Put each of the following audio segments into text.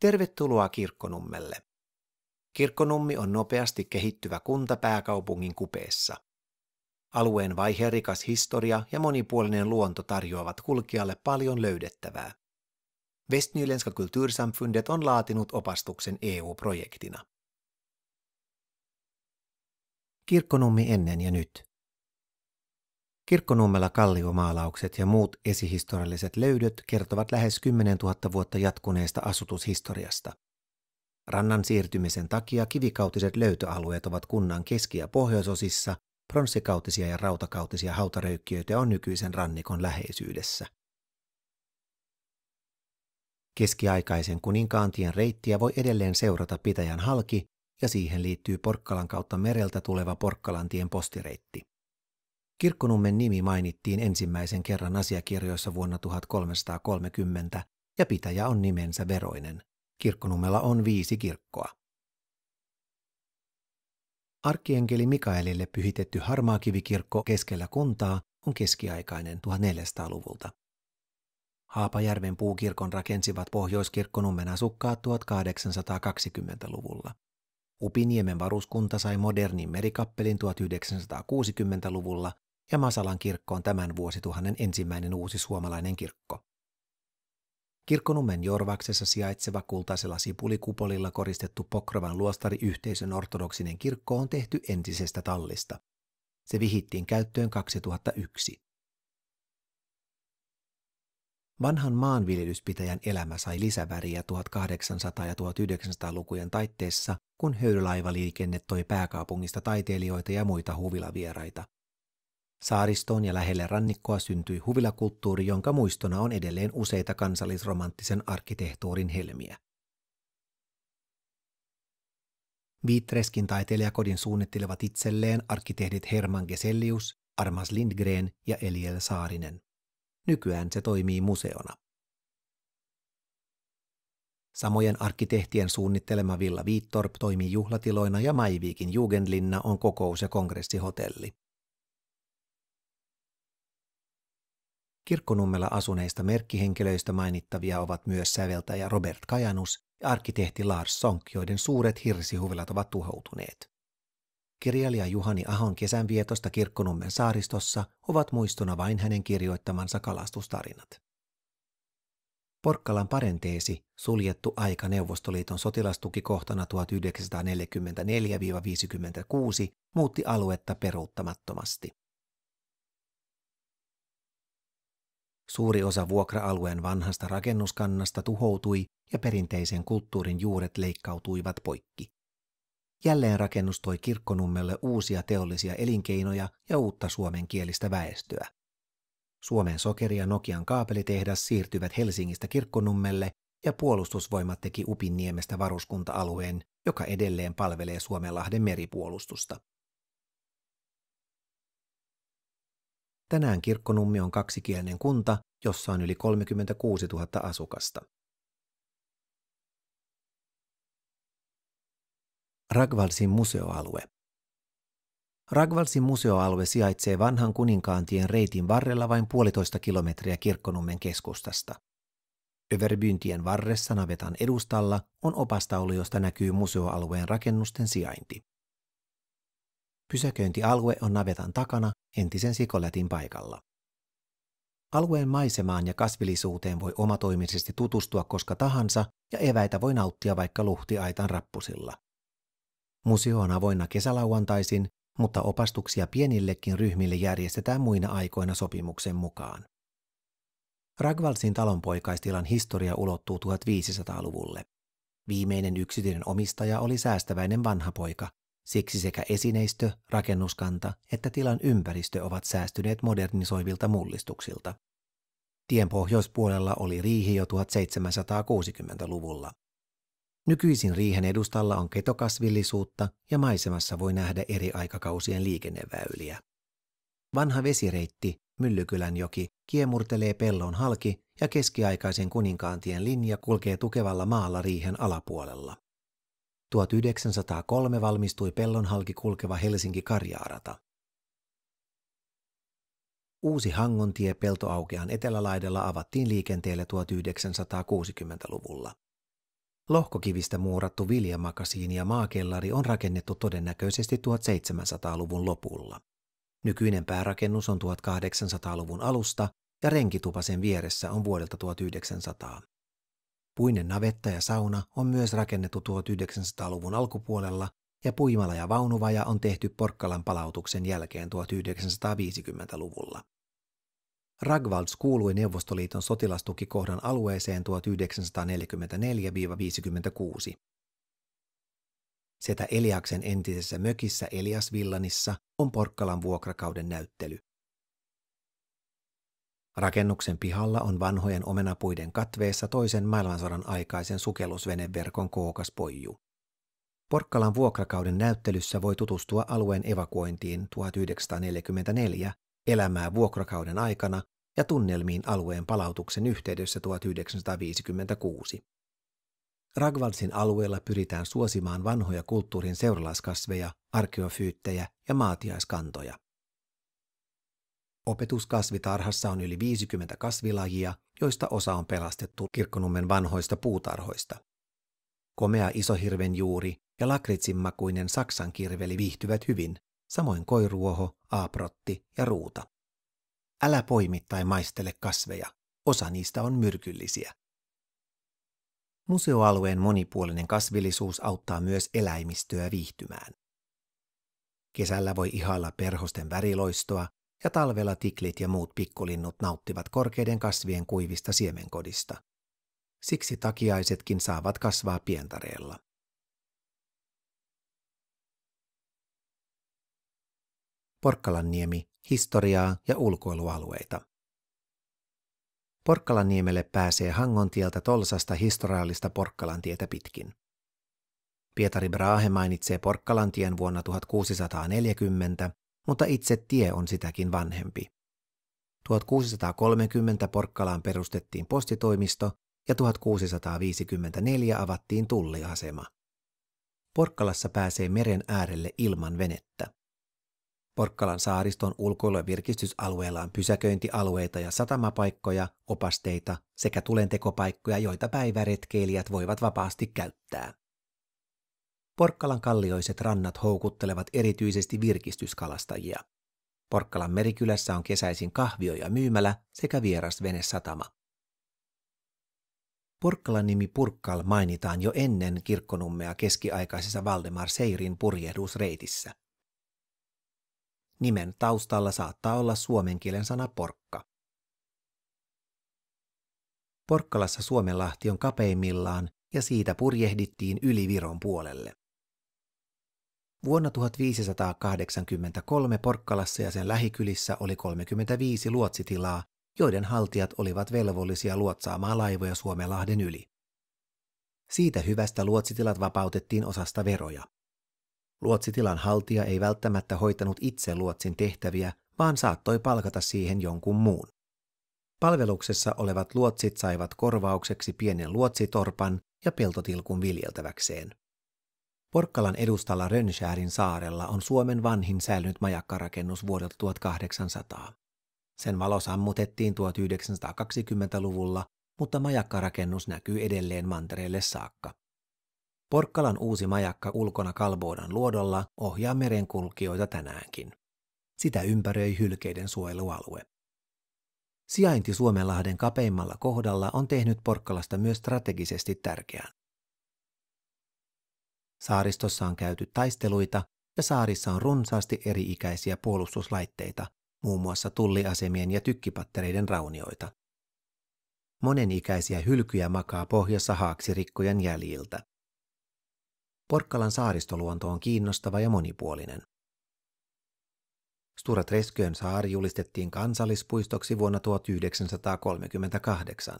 Tervetuloa Kirkkonummelle. Kirkkonummi on nopeasti kehittyvä kunta pääkaupungin kupeessa. Alueen vaiherikas historia ja monipuolinen luonto tarjoavat kulkijalle paljon löydettävää. Vestnylenska kulttuursamfundet on laatinut opastuksen EU-projektina. Kirkkonummi ennen ja nyt. Kirkkonummella kalliomaalaukset ja muut esihistorialliset löydöt kertovat lähes 10 000 vuotta jatkuneesta asutushistoriasta. Rannan siirtymisen takia kivikautiset löytöalueet ovat kunnan keski- ja pohjoisosissa, pronssikautisia ja rautakautisia hautaröykkiöitä on nykyisen rannikon läheisyydessä. Keskiaikaisen kuninkaantien reittiä voi edelleen seurata pitäjän halki ja siihen liittyy Porkkalan kautta mereltä tuleva Porkkalantien postireitti. Kirkkonummen nimi mainittiin ensimmäisen kerran asiakirjoissa vuonna 1330 ja pitäjä on nimensä veroinen. Kirkkonummella on viisi kirkkoa. Arkkienkeli Mikaelille pyhitetty harmaakivikirkko keskellä kuntaa on keskiaikainen 1400-luvulta. Haapajärven puukirkon rakensivat Pohjoiskirkkonummen asukkaat 1820-luvulla. Upiniemen varuskunta sai modernin merikappelin 1960-luvulla ja Masalan kirkko on tämän vuosituhannen ensimmäinen uusi suomalainen kirkko. Kirkkonummen Jorvaksessa sijaitseva kultaisella sipulikupolilla koristettu Pokrovan luostariyhteisön ortodoksinen kirkko on tehty entisestä tallista. Se vihittiin käyttöön 2001. Vanhan maanviljelyspitäjän elämä sai lisäväriä 1800- ja 1900-lukujen taitteessa, kun höyrylaivaliikenne toi pääkaupungista taiteilijoita ja muita huvilavieraita. Saaristoon ja lähelle rannikkoa syntyi huvilakulttuuri, jonka muistona on edelleen useita kansallisromanttisen arkkitehtuurin helmiä. Viitreskin taiteilijakodin suunnittelevat itselleen arkkitehdit Herman Gesellius, Armas Lindgren ja Eliel Saarinen. Nykyään se toimii museona. Samojen arkkitehtien suunnittelema Villa Viittorp toimii juhlatiloina ja Maiviikin Jugendlinna on kokous- ja kongressihotelli. Kirkkonummella asuneista merkkihenkilöistä mainittavia ovat myös säveltäjä Robert Kajanus ja arkkitehti Lars Sonk, joiden suuret hirsihuvilat ovat tuhoutuneet. Kirjailija Juhani Ahon kesänvietosta Kirkkonummen saaristossa ovat muistona vain hänen kirjoittamansa kalastustarinat. Porkkalan parenteesi, suljettu aika Neuvostoliiton sotilastukikohtana 1944-56, muutti aluetta peruuttamattomasti. Suuri osa vuokra-alueen vanhasta rakennuskannasta tuhoutui ja perinteisen kulttuurin juuret leikkautuivat poikki. rakennus toi kirkkonummelle uusia teollisia elinkeinoja ja uutta suomenkielistä väestöä. Suomen sokeri ja Nokian kaapelitehdas siirtyivät Helsingistä kirkkonummelle ja puolustusvoimat teki Upinniemestä varuskunta-alueen, joka edelleen palvelee Suomenlahden meripuolustusta. Tänään Kirkkonummi on kaksikielinen kunta, jossa on yli 36 000 asukasta. Ragvalsin museoalue Ragvalsin museoalue sijaitsee vanhan kuninkaantien reitin varrella vain puolitoista kilometriä Kirkkonummen keskustasta. Överbyntien varressa navetan edustalla on opastaulu, josta näkyy museoalueen rakennusten sijainti. Pysäköintialue on navetan takana entisen sikolätin paikalla. Alueen maisemaan ja kasvillisuuteen voi omatoimisesti tutustua koska tahansa ja eväitä voi nauttia vaikka luhtiaitan rappusilla. Museo on avoinna kesälauantaisin, mutta opastuksia pienillekin ryhmille järjestetään muina aikoina sopimuksen mukaan. Ragvalsin talonpoikaistilan historia ulottuu 1500-luvulle. Viimeinen yksityinen omistaja oli säästäväinen vanha poika, Siksi sekä esineistö, rakennuskanta että tilan ympäristö ovat säästyneet modernisoivilta mullistuksilta. Tien pohjoispuolella oli riihi jo 1760-luvulla. Nykyisin riihen edustalla on ketokasvillisuutta ja maisemassa voi nähdä eri aikakausien liikenneväyliä. Vanha vesireitti, Myllykylän joki, kiemurtelee pellon halki ja keskiaikaisen kuninkaantien linja kulkee tukevalla maalla riihen alapuolella. 1903 valmistui pellon halki kulkeva Helsinki-Karjaarata. Uusi Hangontie peltoaukean etelälaidella avattiin liikenteelle 1960-luvulla. Lohkokivistä muurattu viljamakasiini ja maakellari on rakennettu todennäköisesti 1700-luvun lopulla. Nykyinen päärakennus on 1800-luvun alusta ja renkitupa sen vieressä on vuodelta 1900. Puinen navetta ja sauna on myös rakennettu 1900-luvun alkupuolella ja puimala ja vaunuvaja on tehty Porkkalan palautuksen jälkeen 1950-luvulla. Ragvalds kuului Neuvostoliiton sotilastukikohdan alueeseen 1944-56. Setä Eliaksen entisessä mökissä Eliasvillanissa on Porkkalan vuokrakauden näyttely. Rakennuksen pihalla on vanhojen omenapuiden katveessa toisen maailmansodan aikaisen sukellusveneverkon kookas poiju. Porkkalan vuokrakauden näyttelyssä voi tutustua alueen evakuointiin 1944, elämää vuokrakauden aikana ja tunnelmiin alueen palautuksen yhteydessä 1956. Ragvalsin alueella pyritään suosimaan vanhoja kulttuurin seuralaskasveja, arkeofyyttejä ja maatiaiskantoja. Opetuskasvitarhassa on yli 50 kasvilajia, joista osa on pelastettu kirkkonummen vanhoista puutarhoista. Komea isohirven juuri ja lakritsimmakuinen saksan kirveli viihtyvät hyvin, samoin koiruoho, aaprotti ja ruuta. Älä poimi tai maistele kasveja, osa niistä on myrkyllisiä. Museoalueen monipuolinen kasvillisuus auttaa myös eläimistöä viihtymään. Kesällä voi ihalla perhosten väriloistoa ja talvella tiklit ja muut pikkulinnut nauttivat korkeiden kasvien kuivista siemenkodista. Siksi takiaisetkin saavat kasvaa pientareella. Porkkalanniemi, historiaa ja ulkoilualueita. Porkkalanniemelle pääsee Hangontieltä Tolsasta historiallista Porkkalantietä pitkin. Pietari Brahe mainitsee Porkkalantien vuonna 1640 mutta itse tie on sitäkin vanhempi. 1630 Porkkalaan perustettiin postitoimisto ja 1654 avattiin tulliasema. Porkkalassa pääsee meren äärelle ilman venettä. Porkkalan saariston ulkoilu- ja virkistysalueella on pysäköintialueita ja satamapaikkoja, opasteita sekä tulentekopaikkoja, joita päiväretkeilijät voivat vapaasti käyttää. Porkkalan kallioiset rannat houkuttelevat erityisesti virkistyskalastajia. Porkkalan merikylässä on kesäisin kahvio ja myymälä sekä vieras venesatama. Porkkalan nimi Purkkal mainitaan jo ennen kirkkonummea keskiaikaisessa Valdemar Seirin purjehdusreitissä. Nimen taustalla saattaa olla suomen kielen sana porkka. Porkkalassa Suomenlahti on kapeimmillaan ja siitä purjehdittiin yli Viron puolelle. Vuonna 1583 Porkkalassa ja sen lähikylissä oli 35 luotsitilaa, joiden haltijat olivat velvollisia luotsaamaan laivoja Suomenlahden yli. Siitä hyvästä luotsitilat vapautettiin osasta veroja. Luotsitilan haltija ei välttämättä hoitanut itse luotsin tehtäviä, vaan saattoi palkata siihen jonkun muun. Palveluksessa olevat luotsit saivat korvaukseksi pienen luotsitorpan ja peltotilkun viljeltäväkseen. Porkkalan edustalla Rönskäärin saarella on Suomen vanhin säilynyt majakkarakennus vuodelta 1800. Sen valo sammutettiin 1920-luvulla, mutta majakkarakennus näkyy edelleen mantereelle saakka. Porkkalan uusi majakka ulkona Kalboodan luodolla ohjaa merenkulkijoita tänäänkin. Sitä ympäröi hylkeiden suojelualue. Sijainti Suomenlahden kapeimmalla kohdalla on tehnyt Porkkalasta myös strategisesti tärkeän. Saaristossa on käyty taisteluita ja saarissa on runsaasti eri-ikäisiä puolustuslaitteita, muun muassa tulliasemien ja tykkipattereiden raunioita. Monenikäisiä hylkyjä makaa pohjassa haaksirikkojen jäljiltä. Porkkalan saaristoluonto on kiinnostava ja monipuolinen. Stura Treskön saari julistettiin kansallispuistoksi vuonna 1938.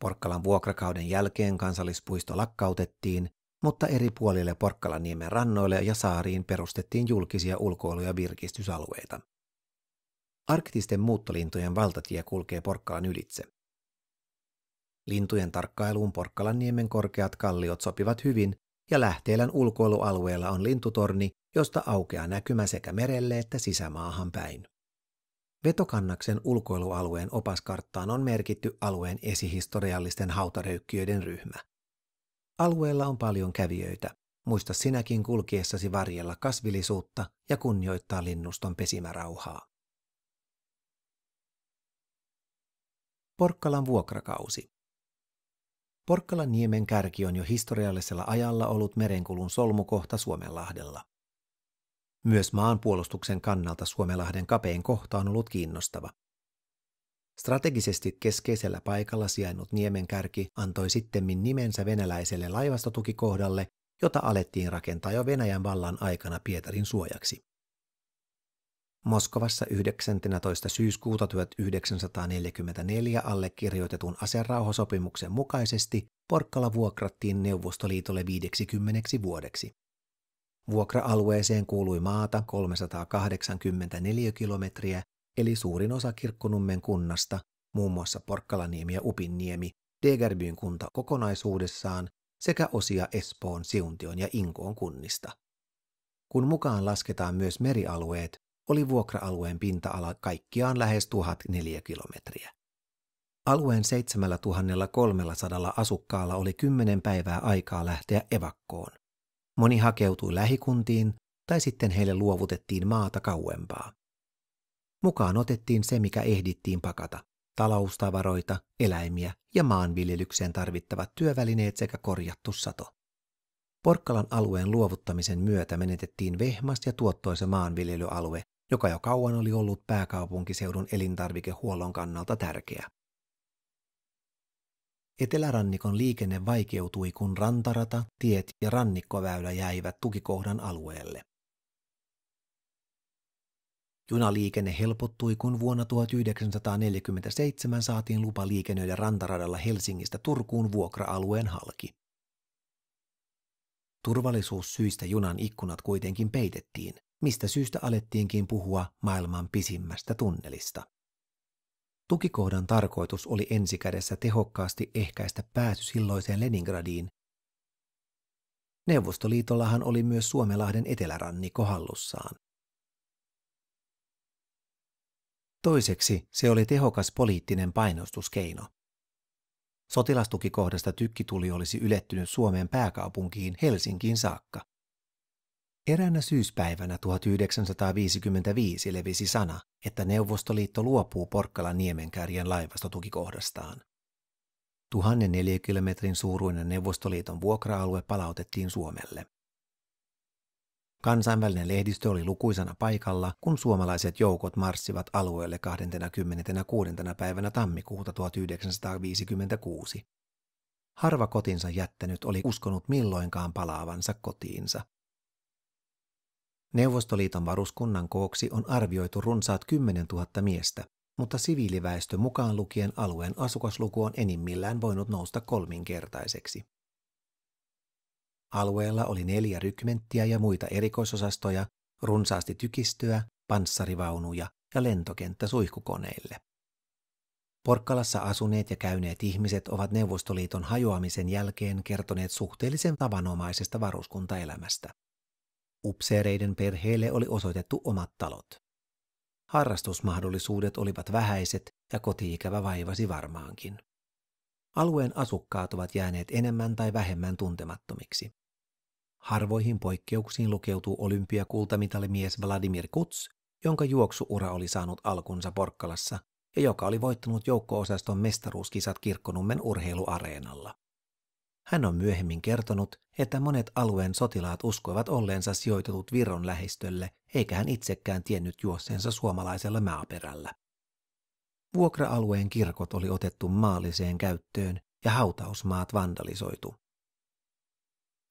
Porkkalan vuokrakauden jälkeen kansallispuisto lakkautettiin mutta eri puolille Porkkalaniemen rannoille ja saariin perustettiin julkisia ulkoilu- ja virkistysalueita. Arktisten muuttolintojen valtatie kulkee Porkkalan ylitse. Lintujen tarkkailuun Porkkalaniemen korkeat kalliot sopivat hyvin ja lähteellän ulkoilualueella on lintutorni, josta aukeaa näkymä sekä merelle että sisämaahan päin. Vetokannaksen ulkoilualueen opaskarttaan on merkitty alueen esihistoriallisten hautaröykkiöiden ryhmä – Alueella on paljon kävijöitä. Muista sinäkin kulkiessasi varjella kasvillisuutta ja kunnioittaa linnuston pesimärauhaa. Porkkalan vuokrakausi. Porkkalan niemen kärki on jo historiallisella ajalla ollut merenkulun solmukohta Suomenlahdella. Myös maanpuolustuksen kannalta Suomenlahden kapeen kohta on ollut kiinnostava. Strategisesti keskeisellä paikalla sijainnut Niemenkärki antoi sittemmin nimensä venäläiselle laivastotukikohdalle, jota alettiin rakentaa jo Venäjän vallan aikana Pietarin suojaksi. Moskovassa 19. syyskuuta 1944 allekirjoitetun aserauhosopimuksen mukaisesti Porkkala vuokrattiin Neuvostoliitolle 50 vuodeksi. Vuokra-alueeseen kuului maata 384 kilometriä eli suurin osa Kirkkonummen kunnasta, muun muassa Porkkalaniemi ja Upinniemi, Degerbyn kunta kokonaisuudessaan sekä osia Espoon, Siuntion ja Inkoon kunnista. Kun mukaan lasketaan myös merialueet, oli vuokra-alueen pinta-ala kaikkiaan lähes 1004 kilometriä. Alueen 7300 asukkaalla oli 10 päivää aikaa lähteä evakkoon. Moni hakeutui lähikuntiin tai sitten heille luovutettiin maata kauempaa. Mukaan otettiin se, mikä ehdittiin pakata. Taloustavaroita, eläimiä ja maanviljelykseen tarvittavat työvälineet sekä korjattu sato. Porkkalan alueen luovuttamisen myötä menetettiin vehmas ja tuottoisa maanviljelyalue, joka jo kauan oli ollut pääkaupunkiseudun elintarvikehuollon kannalta tärkeä. Etelärannikon liikenne vaikeutui, kun rantarata, tiet ja rannikkoväylä jäivät tukikohdan alueelle. Junaliikenne helpottui, kun vuonna 1947 saatiin lupa liikennöidä rantaradalla Helsingistä Turkuun vuokra-alueen halki. Turvallisuussyistä junan ikkunat kuitenkin peitettiin, mistä syystä alettiinkin puhua maailman pisimmästä tunnelista. Tukikohdan tarkoitus oli ensikädessä tehokkaasti ehkäistä pääsy silloiseen Leningradiin. Neuvostoliitollahan oli myös Suomelahden etelärannikko hallussaan. Toiseksi se oli tehokas poliittinen painostuskeino. Sotilastukikohdasta tykkituli olisi ylettynyt Suomen pääkaupunkiin Helsinkiin saakka. Eräänä syyspäivänä 1955 levisi sana, että Neuvostoliitto luopuu Porkkalan niemenkärjen laivastotukikohdastaan. Tuhannen kilometrin suuruinen Neuvostoliiton vuokra-alue palautettiin Suomelle. Kansainvälinen lehdistö oli lukuisana paikalla, kun suomalaiset joukot marssivat alueelle 26. päivänä tammikuuta 1956. Harva kotinsa jättänyt oli uskonut milloinkaan palaavansa kotiinsa. Neuvostoliiton varuskunnan kooksi on arvioitu runsaat 10 000 miestä, mutta siviiliväestö mukaan lukien alueen asukasluku on enimmillään voinut nousta kolminkertaiseksi. Alueella oli neljä rykmenttiä ja muita erikoisosastoja, runsaasti tykistöä, panssarivaunuja ja lentokenttä suihkukoneille. Porkkalassa asuneet ja käyneet ihmiset ovat Neuvostoliiton hajoamisen jälkeen kertoneet suhteellisen tavanomaisesta varuskuntaelämästä. Upseereiden perheelle oli osoitettu omat talot. Harrastusmahdollisuudet olivat vähäiset ja kotiikävä vaivasi varmaankin. Alueen asukkaat ovat jääneet enemmän tai vähemmän tuntemattomiksi. Harvoihin poikkeuksiin lukeutuu olympiakultamitalimies Vladimir Kuts, jonka juoksuura oli saanut alkunsa Porkkalassa ja joka oli voittanut joukko-osaston mestaruuskisat Kirkkonummen urheiluareenalla. Hän on myöhemmin kertonut, että monet alueen sotilaat uskoivat olleensa sijoitetut Viron lähistölle, eikä hän itsekään tiennyt juosseensa suomalaisella maaperällä. Vuokra-alueen kirkot oli otettu maalliseen käyttöön ja hautausmaat vandalisoitu.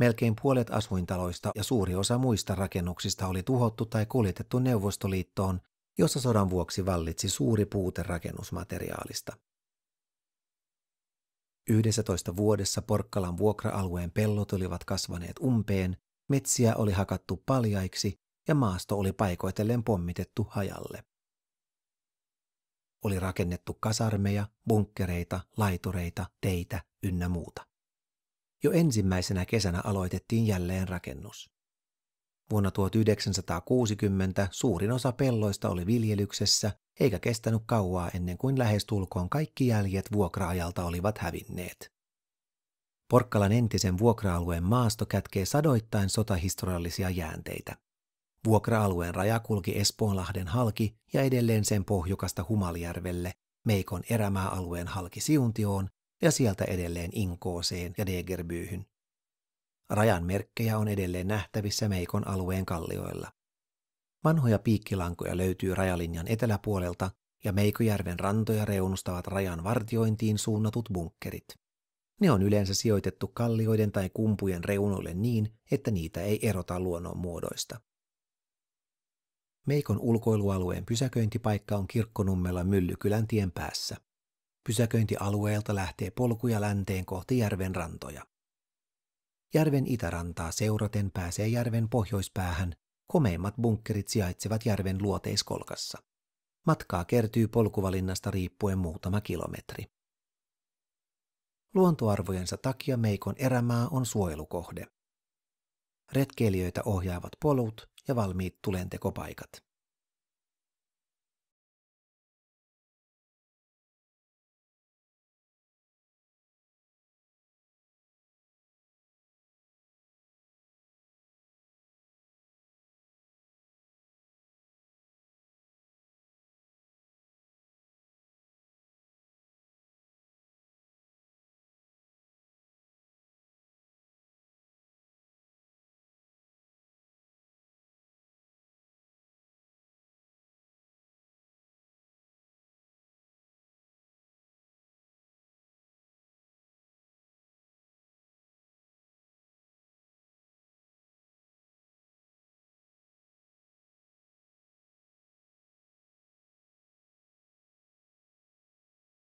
Melkein puolet asuintaloista ja suuri osa muista rakennuksista oli tuhottu tai kuljetettu Neuvostoliittoon, jossa sodan vuoksi vallitsi suuri puute rakennusmateriaalista. 11 vuodessa Porkkalan vuokra-alueen pellot olivat kasvaneet umpeen, metsiä oli hakattu paljaiksi ja maasto oli paikoitellen pommitettu hajalle. Oli rakennettu kasarmeja, bunkkereita, laitureita, teitä ynnä muuta. Jo ensimmäisenä kesänä aloitettiin jälleen rakennus. Vuonna 1960 suurin osa pelloista oli viljelyksessä, eikä kestänyt kauaa ennen kuin lähestulkoon kaikki jäljet vuokraajalta olivat hävinneet. Porkkalan entisen vuokra-alueen maasto kätkee sadoittain sotahistoriallisia jäänteitä. Vuokra-alueen raja kulki Espoonlahden halki ja edelleen sen pohjukasta Humalijärvelle, Meikon erämaa-alueen halki Siuntioon ja sieltä edelleen Inkooseen ja Degerbyyhyn. Rajan merkkejä on edelleen nähtävissä Meikon alueen kallioilla. Vanhoja piikkilankoja löytyy rajalinjan eteläpuolelta ja Meikojärven rantoja reunustavat rajan vartiointiin suunnatut bunkkerit. Ne on yleensä sijoitettu kallioiden tai kumpujen reunoille niin, että niitä ei erota luonnon muodoista. Meikon ulkoilualueen pysäköintipaikka on kirkkonummella Myllykylän tien päässä. Pysäköintialueelta lähtee polkuja länteen kohti järven rantoja. Järven itärantaa seuraten pääsee järven pohjoispäähän. Komeimmat bunkkerit sijaitsevat järven luoteiskolkassa. Matkaa kertyy polkuvalinnasta riippuen muutama kilometri. Luontoarvojensa takia Meikon erämaa on suojelukohde. Retkeilijöitä ohjaavat polut ja valmiit tulentekopaikat.